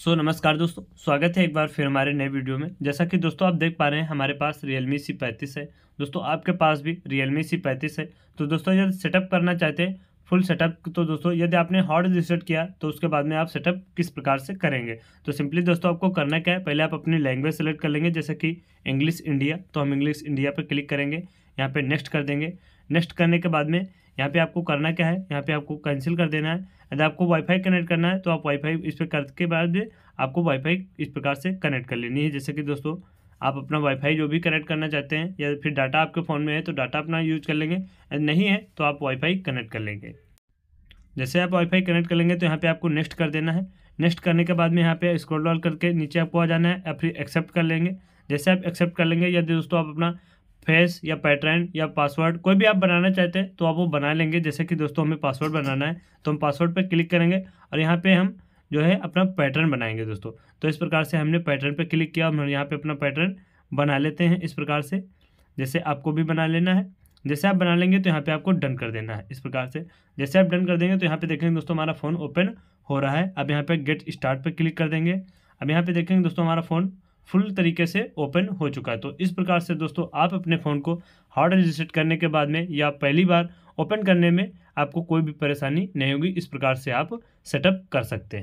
सो so, नमस्कार दोस्तों स्वागत है एक बार फिर हमारे नए वीडियो में जैसा कि दोस्तों आप देख पा रहे हैं हमारे पास Realme C35 है दोस्तों आपके पास भी Realme C35 है तो दोस्तों यदि सेटअप करना चाहते हैं फुल सेटअप तो दोस्तों यदि आपने हॉट रिसेट किया तो उसके बाद में आप सेटअप किस प्रकार से करेंगे तो सिंपली दोस्तों आपको करना क्या है पहले आप अपनी लैंग्वेज सेलेक्ट कर लेंगे जैसे कि इंग्लिश इंडिया तो हम इंग्लिश इंडिया पर क्लिक करेंगे यहाँ पर नेक्स्ट कर देंगे नेक्स्ट करने के बाद में यहाँ पे आपको करना क्या है यहाँ पे आपको कैंसिल कर देना है यदि आपको वाईफाई कनेक्ट करना है तो आप वाईफाई इस पर करके बाद आपको वाईफाई इस प्रकार से कनेक्ट कर लेनी है जैसे कि दोस्तों आप अपना वाईफाई जो भी कनेक्ट करना चाहते हैं या फिर डाटा आपके फ़ोन में है तो डाटा अपना यूज कर लेंगे यदि नहीं है तो आप वाईफाई कनेक्ट कर लेंगे जैसे आप वाईफाई कनेक्ट कर लेंगे तो यहाँ पर आपको नेक्स्ट कर देना है नेक्स्ट करने के बाद में यहाँ पे स्क्रॉल डॉल करके नीचे आपको आ जाना है या फिर एक्सेप्ट कर लेंगे जैसे आप एक्सेप्ट कर लेंगे या दोस्तों आप अपना फेस या पैटर्न या पासवर्ड कोई भी आप बनाना चाहते हैं तो आप वो बना लेंगे जैसे कि दोस्तों हमें पासवर्ड बनाना है तो हम पासवर्ड पर क्लिक करेंगे और यहाँ पर हम जो है अपना पैटर्न बनाएंगे दोस्तों तो इस प्रकार से हमने पैटर्न पर क्लिक किया और यहाँ पर अपना पैटर्न बना लेते हैं इस प्रकार से जैसे आपको भी बना लेना है जैसे आप बना लेंगे तो यहाँ पे आपको डन कर देना है इस प्रकार से जैसे आप डन कर देंगे तो यहाँ पे देखेंगे दोस्तों हमारा फ़ोन ओपन हो रहा है अब यहाँ पे गेट स्टार्ट पे क्लिक कर देंगे अब यहाँ पे देखेंगे दोस्तों हमारा फ़ोन फुल तरीके से ओपन हो चुका है तो इस प्रकार से दोस्तों आप अपने फ़ोन को हार्ड रजिस्टर करने के बाद में या पहली बार ओपन करने में आपको कोई भी परेशानी नहीं होगी इस प्रकार से आप सेटअप कर सकते हैं